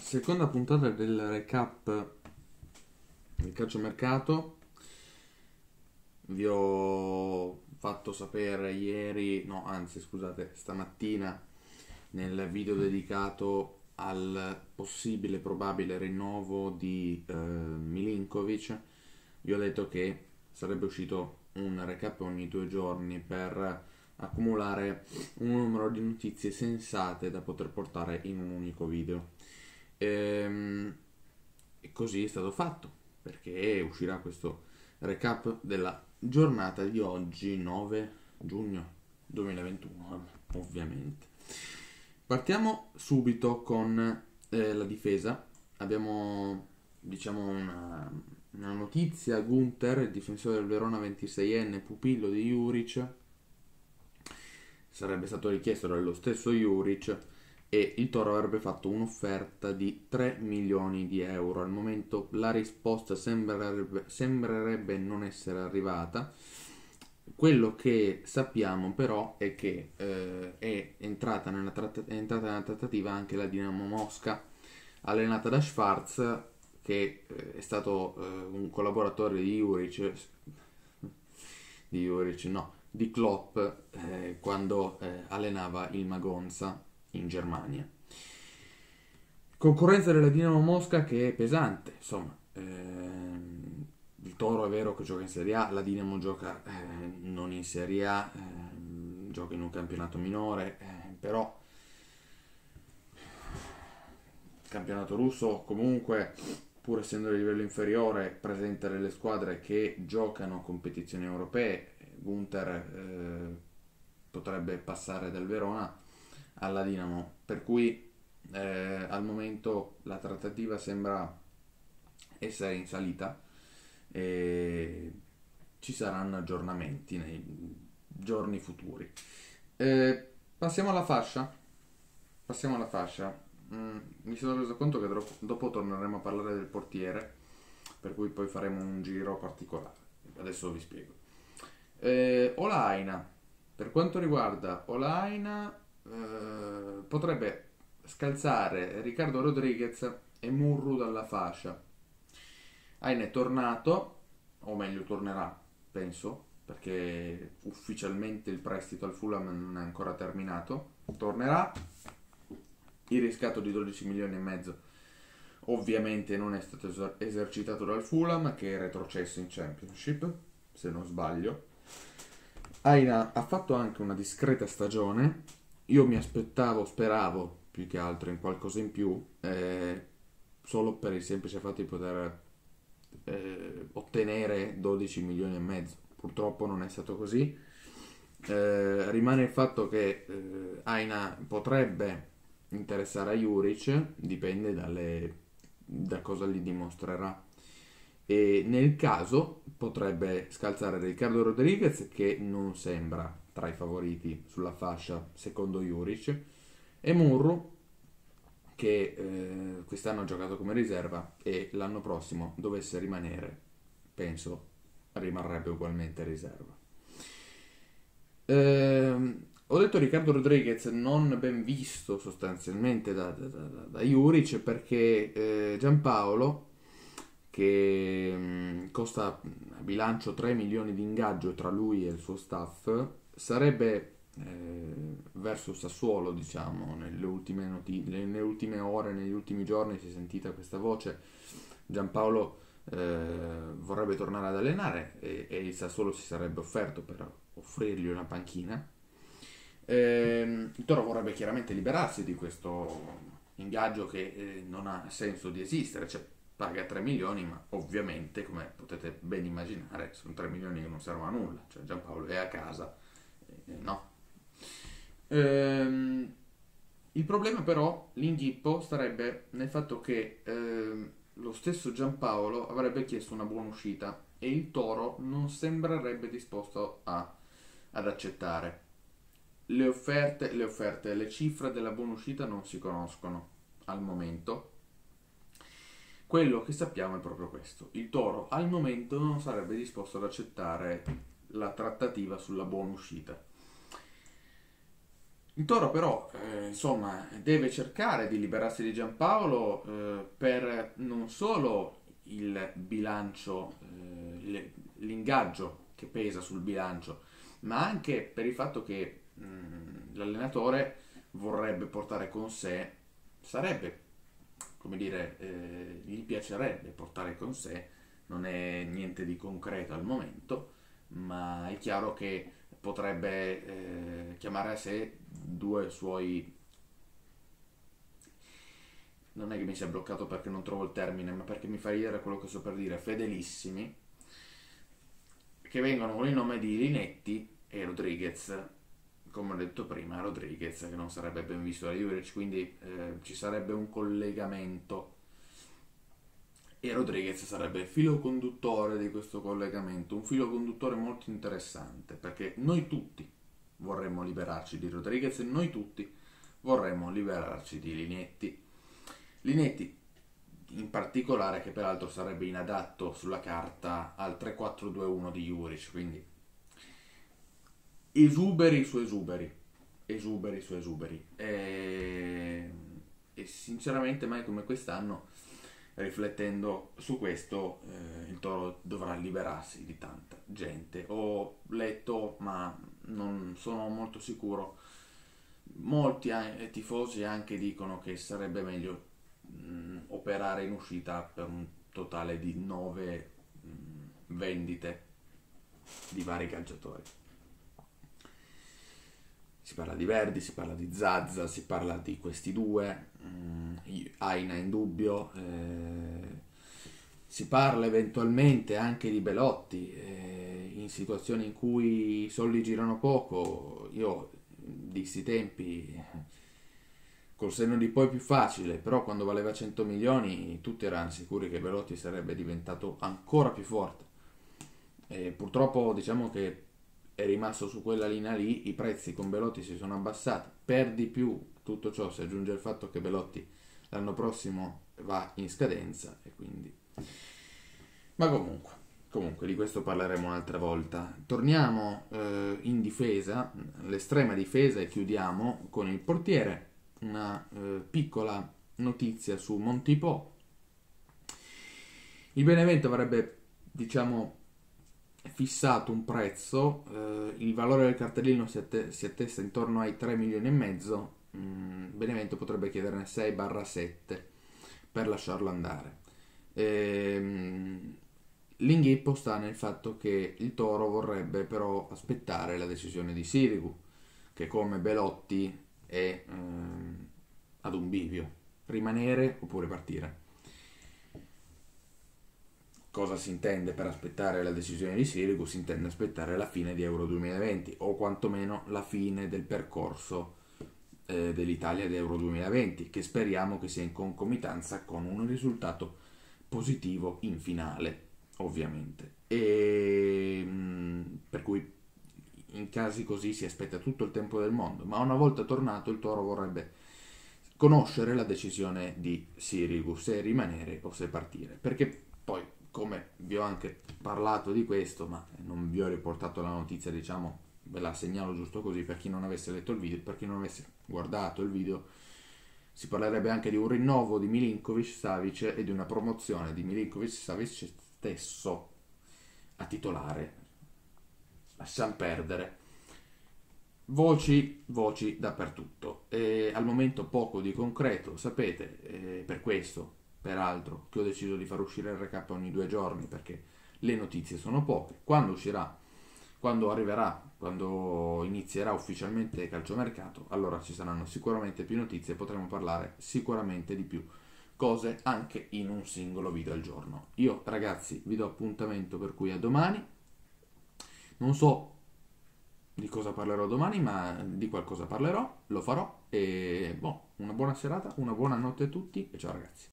seconda puntata del recap del calciomercato. Vi ho fatto sapere ieri, no anzi scusate, stamattina nel video dedicato al possibile probabile rinnovo di eh, Milinkovic, vi ho detto che sarebbe uscito un recap ogni due giorni per accumulare un numero di notizie sensate da poter portare in un unico video. E, ehm, e così è stato fatto, perché uscirà questo recap della giornata di oggi, 9 giugno 2021, eh, ovviamente. Partiamo subito con eh, la difesa. Abbiamo, diciamo, una, una notizia. Gunther, il difensore del Verona 26enne, pupillo di Juric, sarebbe stato richiesto dallo stesso Juric e il Toro avrebbe fatto un'offerta di 3 milioni di euro. Al momento la risposta sembrerebbe, sembrerebbe non essere arrivata. Quello che sappiamo però è che eh, è, entrata tratt- è, entrata nella trattativa anche la Dinamo Mosca, allenata da Schwarz, che eh, è stato eh, un collaboratore di Juric, di Juric no, di Klopp, eh, quando eh, allenava il Magonza in Germania. Concorrenza della Dinamo Mosca che è pesante, insomma, ehm, il Toro è vero che gioca in Serie A, la Dinamo gioca eh, non in Serie A, ehm, gioca in un campionato minore, eh, però il campionato russo comunque pur essendo a livello inferiore, presenta delle squadre che giocano competizioni europee. Gunther eh, potrebbe passare dal Verona alla Dinamo, per cui eh, al momento la trattativa sembra essere in salita e ci saranno aggiornamenti nei giorni futuri. Eh, passiamo alla fascia. Passiamo alla fascia. Mm, mi sono reso conto che tro- dopo torneremo a parlare del portiere, per cui poi faremo un giro particolare. Adesso vi spiego. Eh, Olaina. Per quanto riguarda Olaina, eh, potrebbe scalzare Riccardo Rodriguez e Murru dalla fascia. Aine è tornato, o meglio tornerà, penso, perché ufficialmente il prestito al Fulham non è ancora terminato. Tornerà, il riscatto di 12 milioni e mezzo ovviamente non è stato esercitato dal Fulham che è retrocesso in Championship, se non sbaglio. Aina ha fatto anche una discreta stagione, io mi aspettavo, speravo più che altro in qualcosa in più, eh, solo per il semplice fatto di poter eh, ottenere 12 milioni e mezzo. Purtroppo non è stato così. Eh, rimane il fatto che eh, Aina potrebbe interessare a Juric, dipende dalle, da cosa gli dimostrerà. E nel caso potrebbe scalzare Riccardo Rodriguez che non sembra tra i favoriti sulla fascia secondo Juric e Murru che eh, quest'anno ha giocato come riserva e l'anno prossimo dovesse rimanere penso rimarrebbe ugualmente riserva eh, ho detto Riccardo Rodriguez non ben visto sostanzialmente da, da, da, da Juric perché eh, Giampaolo che mh, mm, costa a mm, bilancio 3 milioni di ingaggio tra lui e il suo staff sarebbe eh, verso Sassuolo, diciamo, nelle ultime, noti- nelle ultime, ore, negli ultimi giorni si è sentita questa voce. Giampaolo eh, vorrebbe tornare ad allenare e, e, il Sassuolo si sarebbe offerto per offrirgli una panchina. Eh, il Toro vorrebbe chiaramente liberarsi di questo ingaggio che eh, non ha senso di esistere, cioè paga 3 milioni, ma ovviamente, come potete ben immaginare, sono 3 milioni che non servono a nulla, cioè Giampaolo è a casa no. Ehm, il problema però, l'inghippo, starebbe nel fatto che ehm, lo stesso Giampaolo avrebbe chiesto una buona uscita e il toro non sembrerebbe disposto a, ad accettare. Le offerte, le offerte, le cifre della buona uscita non si conoscono al momento. Quello che sappiamo è proprio questo. Il toro al momento non sarebbe disposto ad accettare la trattativa sulla buona uscita. Il Toro però, eh, insomma, deve cercare di liberarsi di Giampaolo eh, per non solo il bilancio, eh, l'ingaggio che pesa sul bilancio, ma anche per il fatto che mh, mm, l'allenatore vorrebbe portare con sé, sarebbe, come dire, eh, gli piacerebbe portare con sé, non è niente di concreto al momento, ma è chiaro che potrebbe eh, chiamare a sé due suoi... Non è che mi sia bloccato perché non trovo il termine, ma perché mi fa ridere quello che sto per dire, fedelissimi, che vengono con il nome di Linetti e Rodriguez. Come ho detto prima, Rodriguez che non sarebbe ben visto da Juric, quindi eh, ci sarebbe un collegamento e Rodriguez sarebbe il filo conduttore di questo collegamento, un filo conduttore molto interessante, perché noi tutti vorremmo liberarci di Rodriguez e noi tutti vorremmo liberarci di Linetti. Linetti in particolare che peraltro sarebbe inadatto sulla carta al 3-4-2-1 di Juric, quindi esuberi su esuberi, esuberi su esuberi. E, e sinceramente mai come quest'anno riflettendo su questo eh, il toro dovrà liberarsi di tanta gente. Ho letto, ma non sono molto sicuro, molti eh, tifosi anche dicono che sarebbe meglio mh, mm, operare in uscita per un totale di 9 mm, vendite di vari calciatori si parla di Verdi, si parla di Zazza, si parla di questi due, mm, Aina in dubbio, eh, si parla eventualmente anche di Belotti, eh, in situazioni in cui i soldi girano poco, io dissi tempi col senno di poi più facile, però quando valeva 100 milioni tutti erano sicuri che Belotti sarebbe diventato ancora più forte. E purtroppo diciamo che è rimasto su quella linea lì, i prezzi con Belotti si sono abbassati, per di più tutto ciò si aggiunge al fatto che Belotti l'anno prossimo va in scadenza e quindi... Ma comunque, comunque di questo parleremo un'altra volta. Torniamo eh, in difesa, l'estrema difesa e chiudiamo con il portiere. Una eh, piccola notizia su Montipò. Il Benevento avrebbe, diciamo, fissato un prezzo, eh, il valore del cartellino si, atte- si, attesta intorno ai 3 milioni e mezzo, mm, Benevento potrebbe chiederne 6-7 per lasciarlo andare. Ehm, l'inghippo sta nel fatto che il Toro vorrebbe però aspettare la decisione di Sirigu, che come Belotti è ehm, ad un bivio, rimanere oppure partire cosa si intende per aspettare la decisione di Sirigu? Si intende aspettare la fine di Euro 2020 o quantomeno la fine del percorso eh, dell'Italia di Euro 2020 che speriamo che sia in concomitanza con un risultato positivo in finale ovviamente e mm, per cui in casi così si aspetta tutto il tempo del mondo ma una volta tornato il toro vorrebbe conoscere la decisione di Sirigu se rimanere o se partire perché siccome vi ho anche parlato di questo, ma non vi ho riportato la notizia, diciamo, ve la segnalo giusto così per chi non avesse letto il video, per chi non avesse guardato il video, si parlerebbe anche di un rinnovo di Milinkovic-Savic e di una promozione di Milinkovic-Savic stesso a titolare. Lasciamo perdere. Voci, voci dappertutto. E al momento poco di concreto, sapete, eh, per questo peraltro, che ho deciso di far uscire il recap ogni due giorni perché le notizie sono poche. Quando uscirà, quando arriverà, quando inizierà ufficialmente il calciomercato, allora ci saranno sicuramente più notizie e potremo parlare sicuramente di più cose anche in un singolo video al giorno. Io ragazzi vi do appuntamento per cui a domani. Non so di cosa parlerò domani, ma di qualcosa parlerò, lo farò e boh, una buona serata, una buona notte a tutti e ciao ragazzi.